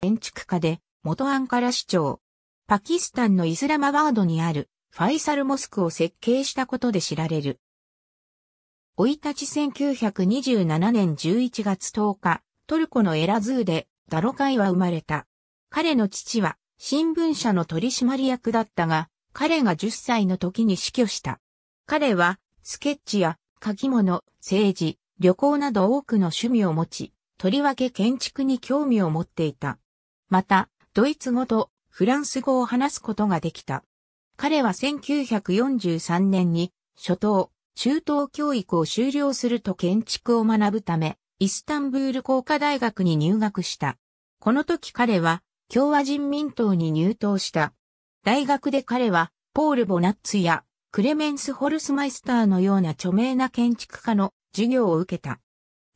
建築家で、元アンカラ市長。パキスタンのイスラマバードにあるファイサルモスクを設計したことで知られる。老い立ち1927年11月10日、トルコのエラズーでダロカイは生まれた。彼の父は新聞社の取締役だったが、彼が10歳の時に死去した。彼はスケッチや書き物、政治、旅行など多くの趣味を持ち、とりわけ建築に興味を持っていた。また、ドイツ語とフランス語を話すことができた。彼は1943年に初等、中等教育を修了すると建築を学ぶため、イスタンブール工科大学に入学した。この時彼は共和人民党に入党した。大学で彼はポール・ボナッツやクレメンス・ホルスマイスターのような著名な建築家の授業を受けた。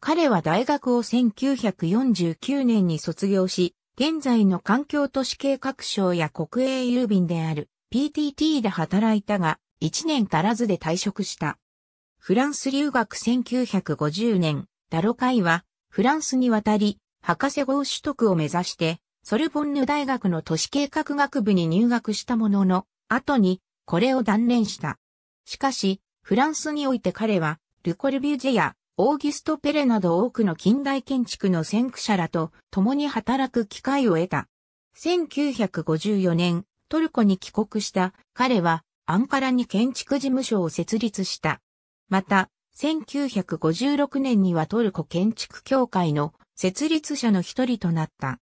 彼は大学を1949年に卒業し、現在の環境都市計画省や国営郵便である PTT で働いたが、1年足らずで退職した。フランス留学1950年、ダロカイは、フランスに渡り、博士号取得を目指して、ソルボンヌ大学の都市計画学部に入学したものの、後に、これを断念した。しかし、フランスにおいて彼は、ルコルビュジェやオーギュスト・ペレなど多くの近代建築の先駆者らと共に働く機会を得た。1954年、トルコに帰国した彼はアンカラに建築事務所を設立した。また、1956年にはトルコ建築協会の設立者の一人となった。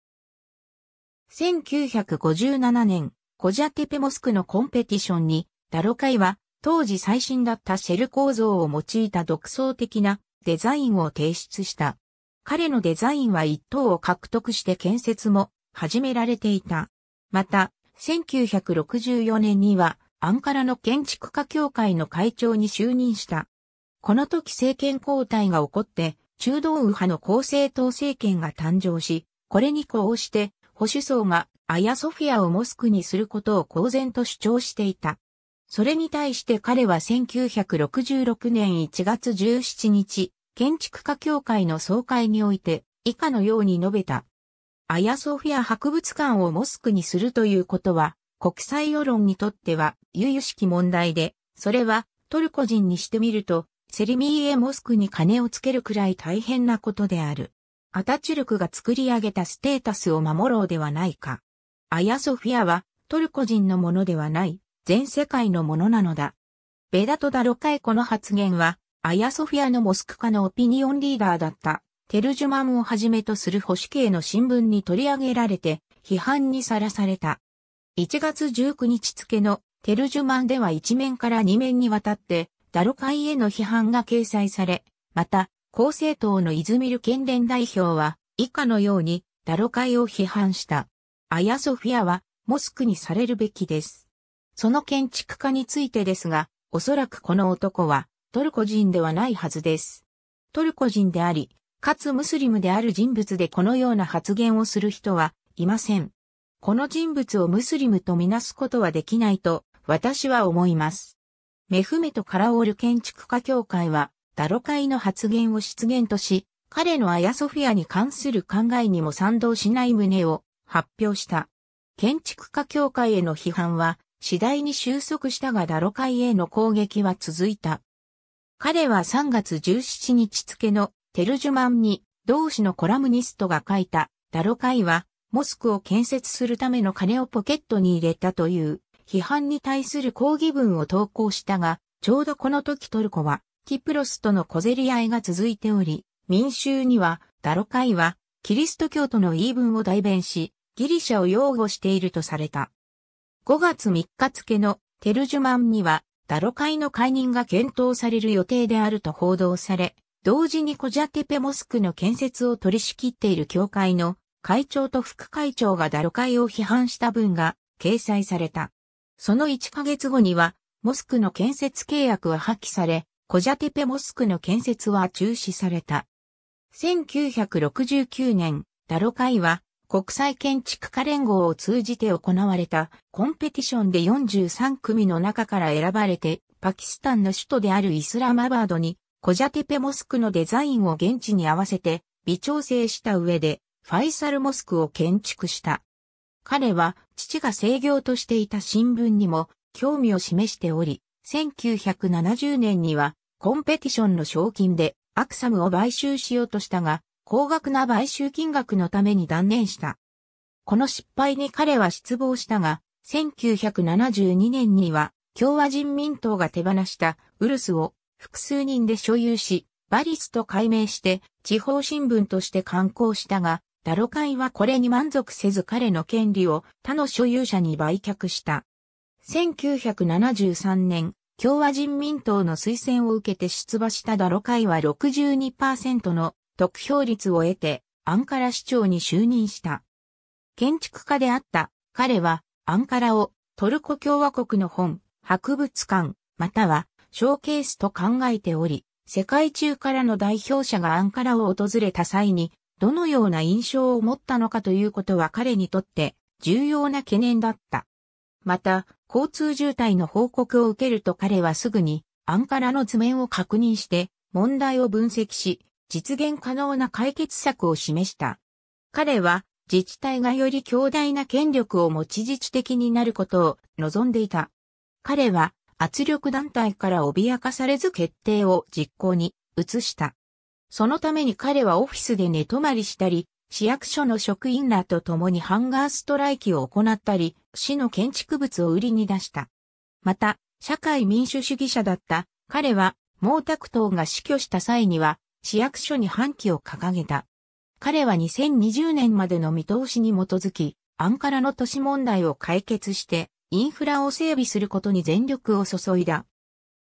1957年、コジャテペモスクのコンペティションに、ダロカイは当時最新だったシェル構造を用いた独創的なデザインを提出した。彼のデザインは一等を獲得して建設も始められていた。また、1964年にはアンカラの建築家協会の会長に就任した。この時政権交代が起こって、中道右派の公正党政権が誕生し、これに呼応して保守層がアヤソフィアをモスクにすることを公然と主張していた。それに対して彼は1966年1月17日、建築家協会の総会において、以下のように述べた。アヤソフィア博物館をモスクにするということは、国際世論にとっては、有々しき問題で、それは、トルコ人にしてみると、セリミーエモスクに金をつけるくらい大変なことである。アタチュルクが作り上げたステータスを守ろうではないか。アヤソフィアは、トルコ人のものではない。全世界のものなのだ。ベダトダロカエコの発言は、アヤソフィアのモスク化のオピニオンリーダーだった、テルジュマンをはじめとする保守系の新聞に取り上げられて、批判にさらされた。1月19日付のテルジュマンでは1面から2面にわたって、ダロカイへの批判が掲載され、また、公正党のイズミル県連代表は、以下のように、ダロカイを批判した。アヤソフィアは、モスクにされるべきです。その建築家についてですが、おそらくこの男はトルコ人ではないはずです。トルコ人であり、かつムスリムである人物でこのような発言をする人はいません。この人物をムスリムとみなすことはできないと私は思います。メフメト・カラオール建築家協会は、ダロ会の発言を出現とし、彼のアヤソフィアに関する考えにも賛同しない旨を発表した。建築家協会への批判は、次第に収束したがダロカイへの攻撃は続いた。彼は3月17日付のテルジュマンに同氏のコラムニストが書いたダロカイはモスクを建設するための金をポケットに入れたという批判に対する抗議文を投稿したが、ちょうどこの時トルコはキプロスとの小競り合いが続いており、民衆にはダロカイはキリスト教徒の言い分を代弁し、ギリシャを擁護しているとされた。5月3日付のテルジュマンには、ダロ会の解任が検討される予定であると報道され、同時にコジャテペモスクの建設を取り仕切っている教会の会長と副会長がダロ会を批判した文が掲載された。その1ヶ月後には、モスクの建設契約は破棄され、コジャテペモスクの建設は中止された。1969年、ダロ会は国際建築家連合を通じて行われたコンペティションで43組の中から選ばれてパキスタンの首都であるイスラマバードにコジャテペモスクのデザインを現地に合わせて微調整した上でファイサルモスクを建築した。彼は父が制御としていた新聞にも興味を示しており、1970年にはコンペティションの賞金でアクサムを買収しようとしたが、高額な買収金額のために断念した。この失敗に彼は失望したが、1972年には共和人民党が手放したウルスを複数人で所有し、バリスと改名して地方新聞として刊行したが、ダロ会はこれに満足せず彼の権利を他の所有者に売却した。1973年、共和人民党の推薦を受けて出馬したダロ会は62%の得票率を得て、アンカラ市長に就任した。建築家であった彼は、アンカラをトルコ共和国の本、博物館、またはショーケースと考えており、世界中からの代表者がアンカラを訪れた際に、どのような印象を持ったのかということは彼にとって重要な懸念だった。また、交通渋滞の報告を受けると彼はすぐにアンカラの図面を確認して問題を分析し、実現可能な解決策を示した。彼は自治体がより強大な権力を持ち自治的になることを望んでいた。彼は圧力団体から脅かされず決定を実行に移した。そのために彼はオフィスで寝泊まりしたり、市役所の職員らと共にハンガーストライキを行ったり、市の建築物を売りに出した。また、社会民主主義者だった彼は毛沢東が死去した際には市役所に反旗を掲げた。彼は2020年までの見通しに基づき、アンカラの都市問題を解決して、インフラを整備することに全力を注いだ。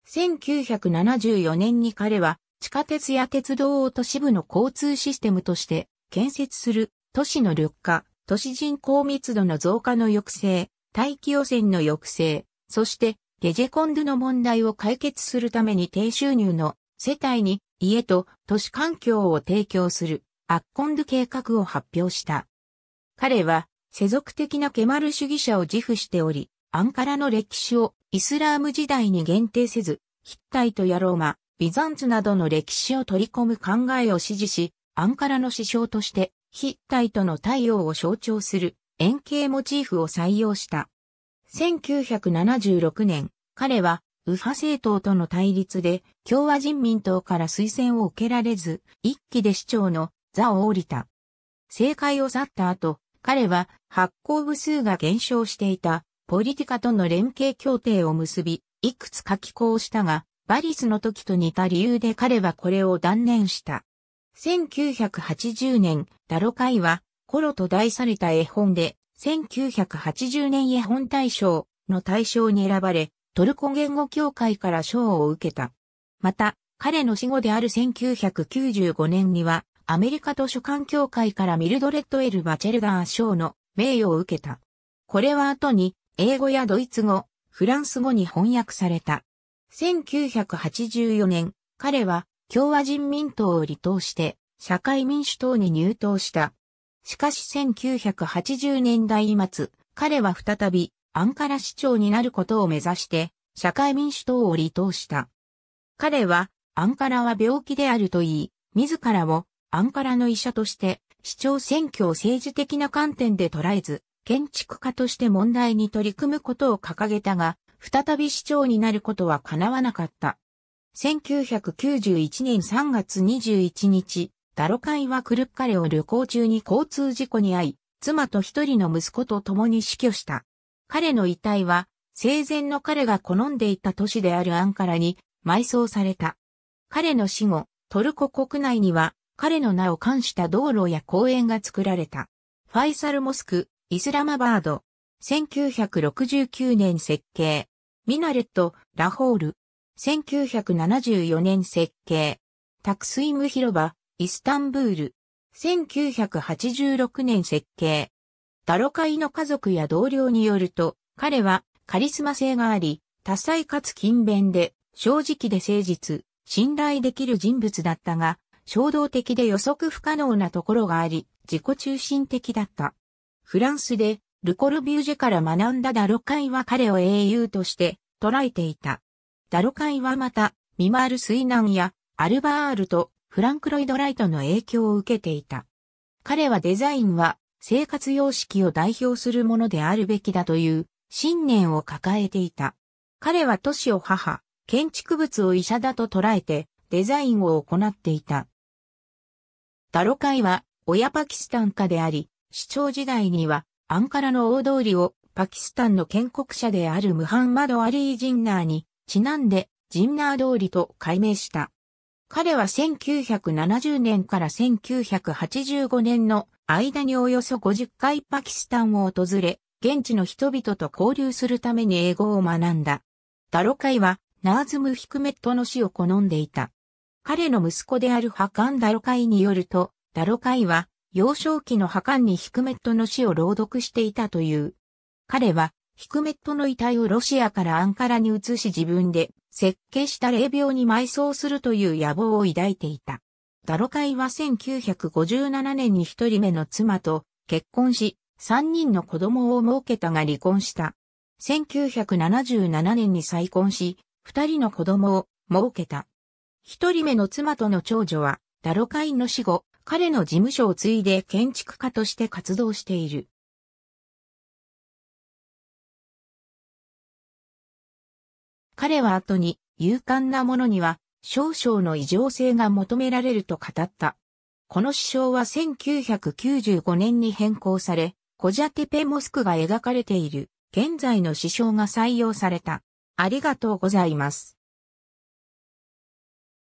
1974年に彼は、地下鉄や鉄道を都市部の交通システムとして建設する都市の緑化、都市人口密度の増加の抑制、大気汚染の抑制、そしてゲジェコンドゥの問題を解決するために低収入の世帯に家と都市環境を提供するアッコンド計画を発表した。彼は世俗的なケマル主義者を自負しており、アンカラの歴史をイスラーム時代に限定せず、ヒッタイトやローマ、ビザンツなどの歴史を取り込む考えを支持し、アンカラの首相としてヒッタイトの太陽を象徴する円形モチーフを採用した。1976年、彼は右派政党との対立で、共和人民党から推薦を受けられず、一期で市長の座を降りた。政界を去った後、彼は発行部数が減少していたポリティカとの連携協定を結び、いくつか寄稿したが、バリスの時と似た理由で彼はこれを断念した。1980年、ダロ会は、コロと題された絵本で、1980年絵本大賞の大賞に選ばれ、トルコ言語協会から賞を受けた。また、彼の死後である1995年には、アメリカ図書館協会からミルドレッド・エル・バチェルダー賞の名誉を受けた。これは後に、英語やドイツ語、フランス語に翻訳された。1984年、彼は共和人民党を離党して社会民主党に入党した。しかし1980年代末、彼は再びアンカラ市長になることを目指して、社会民主党を離党した。彼は、アンカラは病気であると言い、自らをアンカラの医者として、市長選挙を政治的な観点で捉えず、建築家として問題に取り組むことを掲げたが、再び市長になることは叶わなかった。1991年3月21日、ダロカイはクルッカレを旅行中に交通事故に遭い、妻と一人の息子と共に死去した。彼の遺体は、生前の彼が好んでいた都市であるアンカラに埋葬された。彼の死後、トルコ国内には、彼の名を冠した道路や公園が作られた。ファイサルモスク、イスラマバード。1969年設計。ミナレット、ラホール。1974年設計。タクスイム広場、イスタンブール。1986年設計。ダロカイの家族や同僚によると、彼はカリスマ性があり、多彩かつ勤勉で、正直で誠実、信頼できる人物だったが、衝動的で予測不可能なところがあり、自己中心的だった。フランスで、ルコルビュージェから学んだダロカイは彼を英雄として捉えていた。ダロカイはまた、ミマール・水難やアルバールとフランク・ロイド・ライトの影響を受けていた。彼はデザインは生活様式を代表するものであるべきだという信念を抱えていた。彼は都市を母、建築物を医者だと捉えてデザインを行っていた。ダロ会は親パキスタン家であり、市長時代にはアンカラの大通りをパキスタンの建国者であるムハンマド・アリー・ジンナーにちなんでジンナー通りと改名した。彼は1970年から1985年の間におよそ50回パキスタンを訪れ、現地の人々と交流するために英語を学んだ。ダロカイはナーズム・ヒクメットの死を好んでいた。彼の息子であるハカン・ダロカイによると、ダロカイは幼少期のハカンにヒクメットの死を朗読していたという。彼はヒクメットの遺体をロシアからアンカラに移し自分で設計した霊廟に埋葬するという野望を抱いていた。ダロカイは1957年に一人目の妻と結婚し、三人の子供を設けたが離婚した。1977年に再婚し、二人の子供を設けた。一人目の妻との長女は、ダロカイの死後、彼の事務所を継いで建築家として活動している。彼は後に、勇敢な者には少々の異常性が求められると語った。この首相は1995年に変更され、コジャテペモスクが描かれている現在の首相が採用された。ありがとうございます。